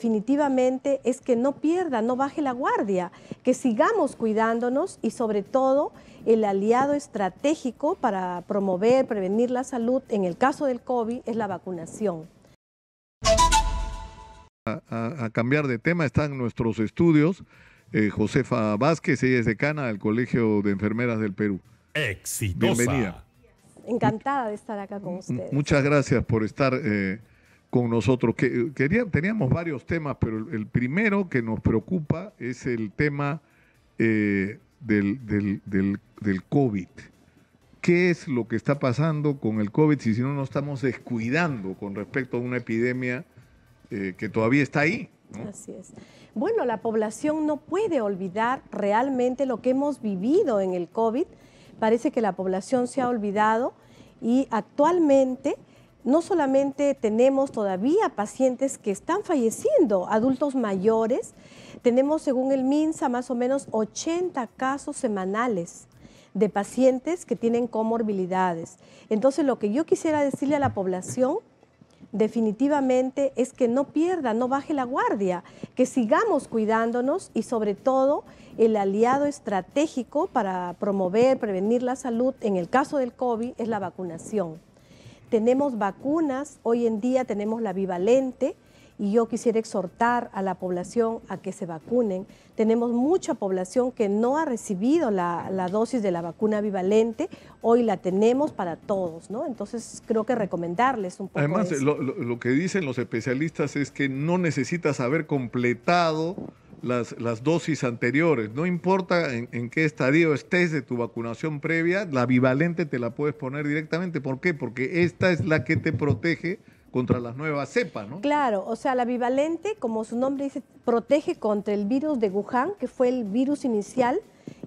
definitivamente es que no pierda, no baje la guardia, que sigamos cuidándonos y sobre todo el aliado estratégico para promover, prevenir la salud en el caso del COVID es la vacunación. A, cambiar de tema están nuestros estudios. Eh, Josefa Vázquez, ella es decana del Colegio de Enfermeras del Perú. Exitosa. Bienvenida. Encantada de estar acá con ustedes. Muchas gracias por estar eh, con nosotros. Que, quería, teníamos varios temas, pero el primero que nos preocupa es el tema eh, del, COVID. ¿Qué es lo que está pasando con el COVID si, si no nos estamos descuidando con respecto a una epidemia eh, que todavía está ahí? Así es. Bueno, la población no puede olvidar realmente lo que hemos vivido en el COVID. Parece que la población se ha olvidado y actualmente no solamente tenemos todavía pacientes que están falleciendo, adultos mayores, tenemos según el MINSA más o menos 80 casos semanales de pacientes que tienen comorbilidades. Entonces lo que yo quisiera decirle a la población definitivamente es que no pierda, no baje la guardia, que sigamos cuidándonos y sobre todo el aliado estratégico para promover, prevenir la salud en el caso del COVID es la vacunación. Tenemos vacunas, hoy en día tenemos la bivalente y yo quisiera exhortar a la población a que se vacunen. Tenemos mucha población que no ha recibido la, dosis de la vacuna bivalente, hoy la tenemos para todos, ¿no? Entonces creo que recomendarles un poco. Además, lo, lo que dicen los especialistas es que no necesitas haber completado las, dosis anteriores. No importa en, en, qué estadio estés de tu vacunación previa, la bivalente te la puedes poner directamente. ¿Por qué? Porque esta es la que te protege contra las nuevas cepas, ¿no? Claro, o sea, la bivalente, como su nombre dice, protege contra el virus de Wuhan, que fue el virus inicial,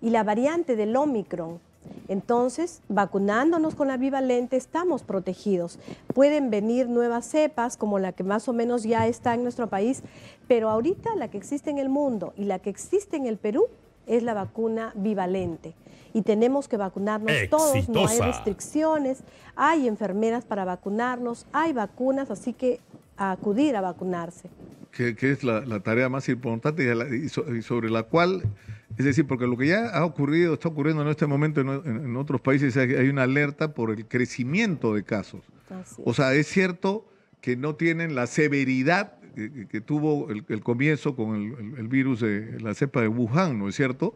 y la variante del Omicron entonces, vacunándonos con la bivalente estamos protegidos. Pueden venir nuevas cepas como la que más o menos ya está en nuestro país, pero ahorita la que existe en el mundo y la que existe en el Perú es la vacuna bivalente. Y tenemos que vacunarnos todos, no hay restricciones, hay enfermeras para vacunarnos, hay vacunas, así que acudir a vacunarse. ¿Qué es la, tarea más importante y sobre la cual es decir, porque lo que ya ha ocurrido, está ocurriendo en este momento en, otros países, hay una alerta por el crecimiento de casos. O sea, es cierto que no tienen la severidad que, tuvo el, comienzo con el, virus de la cepa de Wuhan, ¿no es cierto?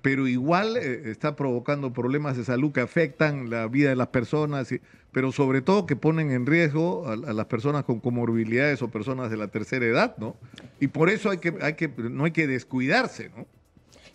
Pero igual eh, está provocando problemas de salud que afectan la vida de las personas, pero sobre todo que ponen en riesgo a, a, las personas con comorbilidades o personas de la tercera edad, ¿no? Y por eso hay que, hay que, no hay que descuidarse, ¿no?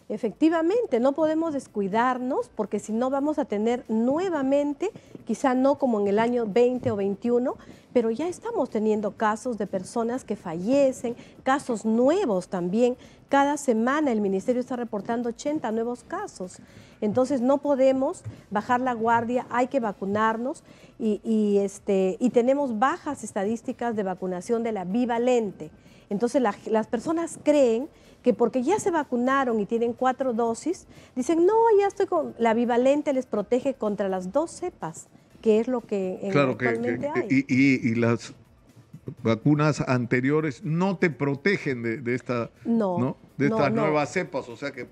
Efectivamente, no podemos descuidarnos porque si no vamos a tener nuevamente, quizá no como en el año 20 o 21, pero ya estamos teniendo casos de personas que fallecen, casos nuevos también cada semana el ministerio está reportando 80 nuevos casos. Entonces no podemos bajar la guardia, hay que vacunarnos y, este, y tenemos bajas estadísticas de vacunación de la bivalente. Entonces las personas creen que porque ya se vacunaron y tienen cuatro dosis, dicen, no, ya estoy con... La bivalente les protege contra las dos cepas que es lo que eh, claro, que, y, las vacunas anteriores no te protegen de, esta, no, De estas nuevas cepas, o sea que,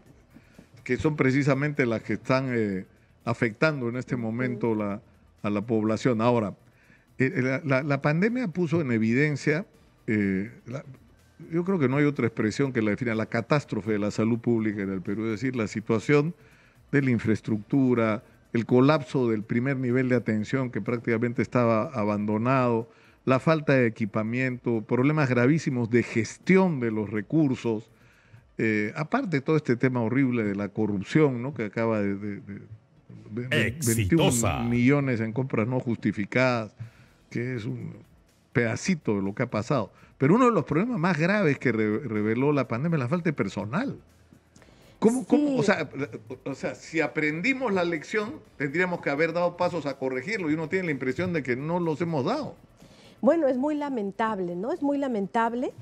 que son precisamente las que están eh, afectando en este momento la, a la población. Ahora, eh, eh, la, pandemia puso en evidencia, yo creo que no hay otra expresión que la defina, la catástrofe de la salud pública en el Perú, es decir, la situación de la infraestructura, el colapso del primer nivel de atención que prácticamente estaba abandonado, la falta de equipamiento, problemas gravísimos de gestión de los recursos, eh, aparte todo este tema horrible de la corrupción, ¿no? Que acaba de, de, 21 millones en compras no justificadas, que es un pedacito de lo que ha pasado. Pero uno de los problemas más graves que reveló la pandemia es la falta de personal. ¿Cómo, cómo? o, sea, si aprendimos la lección, tendríamos que haber dado pasos a corregirlo y uno tiene la impresión de que no los hemos dado bueno, es muy lamentable, ¿no? Es muy lamentable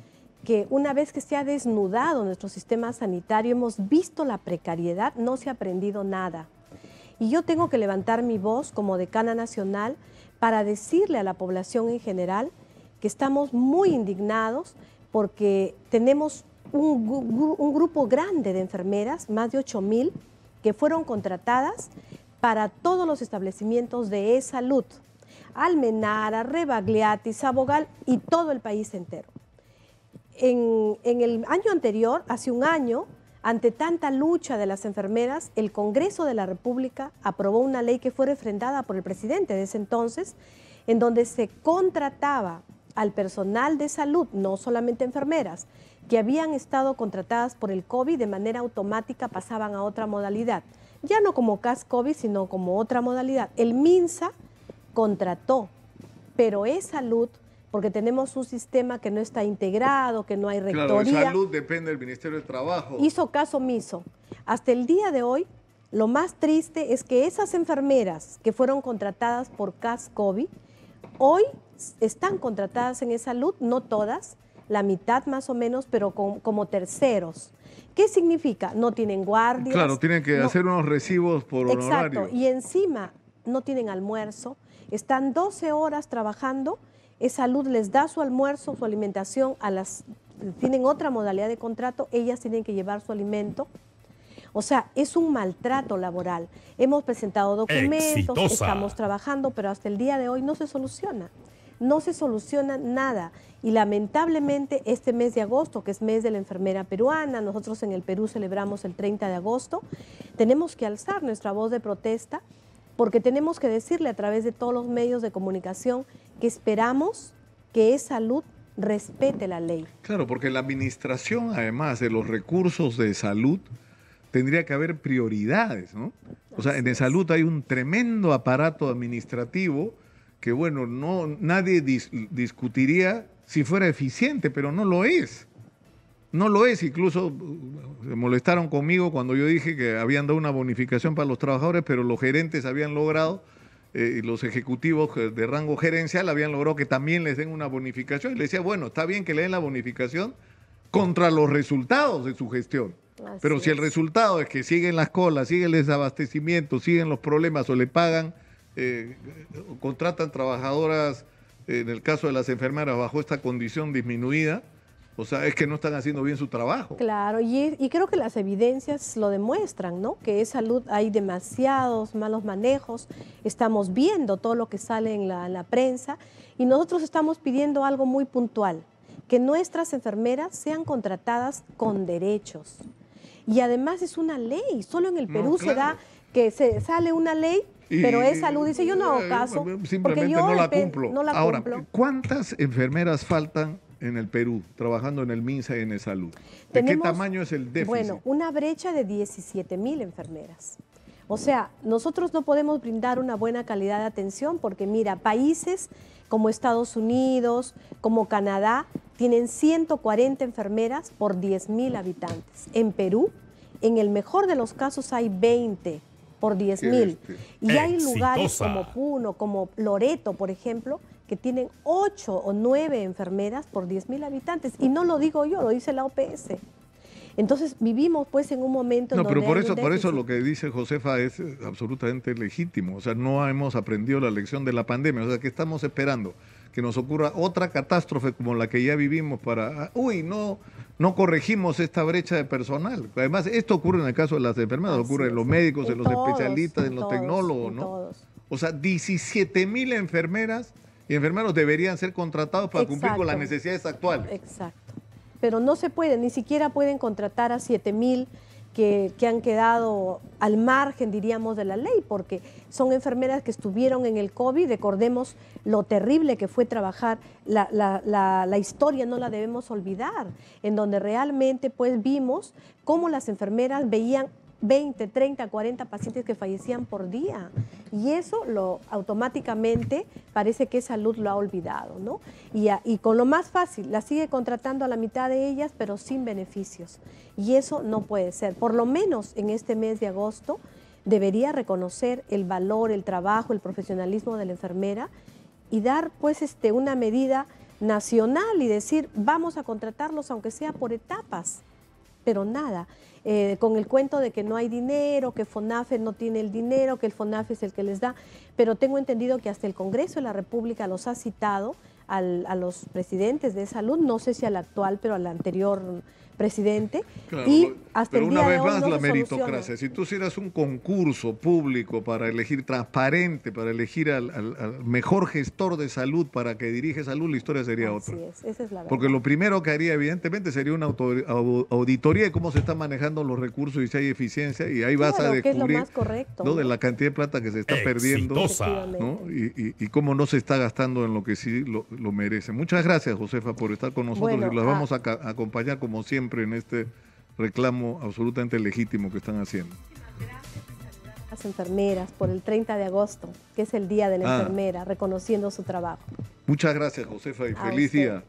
que una vez que se ha desnudado nuestro sistema sanitario, hemos visto la precariedad, no se ha aprendido nada. Y yo tengo que levantar mi voz como decana nacional para decirle a la población en general que estamos muy indignados porque tenemos un, grupo grande de enfermeras, más de 8 mil, que fueron contratadas para todos los establecimientos de e salud. Almenara, Rebagliati, Sabogal y todo el país entero. En, el año anterior, hace un año, ante tanta lucha de las enfermeras, el Congreso de la República aprobó una ley que fue refrendada por el presidente de ese entonces, en donde se contrataba al personal de salud, no solamente enfermeras, que habían estado contratadas por el COVID de manera automática pasaban a otra modalidad, ya no como CAS-COVID, sino como otra modalidad. El MINSA contrató, pero es salud porque tenemos un sistema que no está integrado, que no hay rectoría. Claro, salud depende del Ministerio del Trabajo. Hizo caso omiso. Hasta el día de hoy, lo más triste es que esas enfermeras que fueron contratadas por CAS-COVID, hoy están contratadas en salud, no todas, la mitad más o menos, pero como terceros. ¿Qué significa? No tienen guardias. Claro, tienen que hacer unos recibos por honorario. Exacto, y encima no tienen almuerzo, están 12 horas trabajando, esa luz les da su almuerzo, su alimentación, tienen otra modalidad de contrato, ellas tienen que llevar su alimento. O sea, es un maltrato laboral. Hemos presentado documentos, estamos trabajando, pero hasta el día de hoy no se soluciona. No se soluciona nada. Y lamentablemente este mes de agosto, que es mes de la enfermera peruana, nosotros en el Perú celebramos el 30 de agosto, tenemos que alzar nuestra voz de protesta porque tenemos que decirle a través de todos los medios de comunicación que esperamos que esa salud respete la ley. Claro, porque la administración, además de los recursos de salud, tendría que haber prioridades, ¿no? O sea, en salud hay un tremendo aparato administrativo que, bueno, no, nadie discutiría si fuera eficiente, pero no lo es. No lo es, incluso se molestaron conmigo cuando yo dije que habían dado una bonificación para los trabajadores, pero los gerentes habían logrado, eh, y los ejecutivos de rango gerencial habían logrado que también les den una bonificación. Y le decía, bueno, está bien que le den la bonificación contra los resultados de su gestión. pero si el resultado es que siguen las colas, siguen el desabastecimiento, siguen los problemas o le pagan, eh, o contratan trabajadoras, en el caso de las enfermeras, bajo esta condición disminuida, o sea, es que no están haciendo bien su trabajo. Claro, y, creo que las evidencias lo demuestran, ¿no? Que en salud hay demasiados malos manejos, estamos viendo todo lo que sale en la, prensa y nosotros estamos pidiendo algo muy puntual, que nuestras enfermeras sean contratadas con derechos. Y además es una ley, solo en el Perú se da que se sale una ley pero es salud, dice yo no hago eh, caso. Simplemente porque yo no la cumplo. Ahora, ¿cuántas enfermeras faltan en el Perú, trabajando en el MINSA y en el salud. ¿De qué tamaño es el déficit? Bueno, una brecha de 17 mil enfermeras. O sea, nosotros no podemos brindar una buena calidad de atención porque mira, países como Estados Unidos, como Canadá, tienen 140 enfermeras por 10 mil habitantes. En Perú, en el mejor de los casos hay 20 por 10 mil. Y hay lugares como Puno, como Loreto, por ejemplo, que tienen 8 o 9 enfermeras por mil habitantes. Y no lo digo yo, lo dice la OPS. Entonces vivimos pues en un momento... No, pero por eso, por eso lo que dice Josefa es absolutamente legítimo. O sea, no hemos aprendido la lección de la pandemia. O sea, que estamos esperando que nos ocurra otra catástrofe como la que ya vivimos para, ah, uy, no, no corregimos esta brecha de personal. Además, esto ocurre en el caso de las enfermeras, ocurre en los médicos, en, los especialistas, en, los tecnólogos, O sea, 17 mil enfermeras y enfermeros deberían ser contratados para cumplir con las necesidades actuales. Exacto. Pero no se puede, ni siquiera pueden contratar a 7 mil que, han quedado al margen, diríamos, de la ley, porque son enfermeras que estuvieron en el COVID. Recordemos lo terrible que fue trabajar, la, la, historia no la debemos olvidar, en donde realmente pues vimos cómo las enfermeras veían 20, 30, 40 pacientes que fallecían por día. Y eso lo automáticamente parece que salud lo ha olvidado, ¿no? Y, con lo más fácil, la sigue contratando a la mitad de ellas, pero sin beneficios. Y eso no puede ser. Por lo menos en este mes de agosto debería reconocer el valor, el trabajo, el profesionalismo de la enfermera y dar pues este, una medida nacional y decir, vamos a contratarlos aunque sea por etapas pero nada. Eh, con el cuento de que no hay dinero, que FONAFE no tiene el dinero, que el FONAFE es el que les da, pero tengo entendido que hasta el Congreso de la República los ha citado a los presidentes de salud, no sé si al actual, pero al anterior presidente. y hasta día una vez más la meritocracia. Si tú hicieras un concurso público para elegir transparente, para elegir al, mejor gestor de salud para que dirige salud, la historia sería otra. Porque lo primero que haría, evidentemente, sería una auditoría de cómo se están manejando los recursos y si hay eficiencia. Y ahí vas a descubrir más correcto, de la cantidad de plata que se está perdiendo y, cómo no se está gastando en lo que sí lo, merece. Muchas gracias, Josefa, por estar con nosotros y las vamos a acompañar como siempre en este reclamo absolutamente legítimo que están haciendo. A las enfermeras por el 30 de agosto, que es el Día de la ah. Enfermera, reconociendo su trabajo. Muchas gracias, Josefa, y feliz día.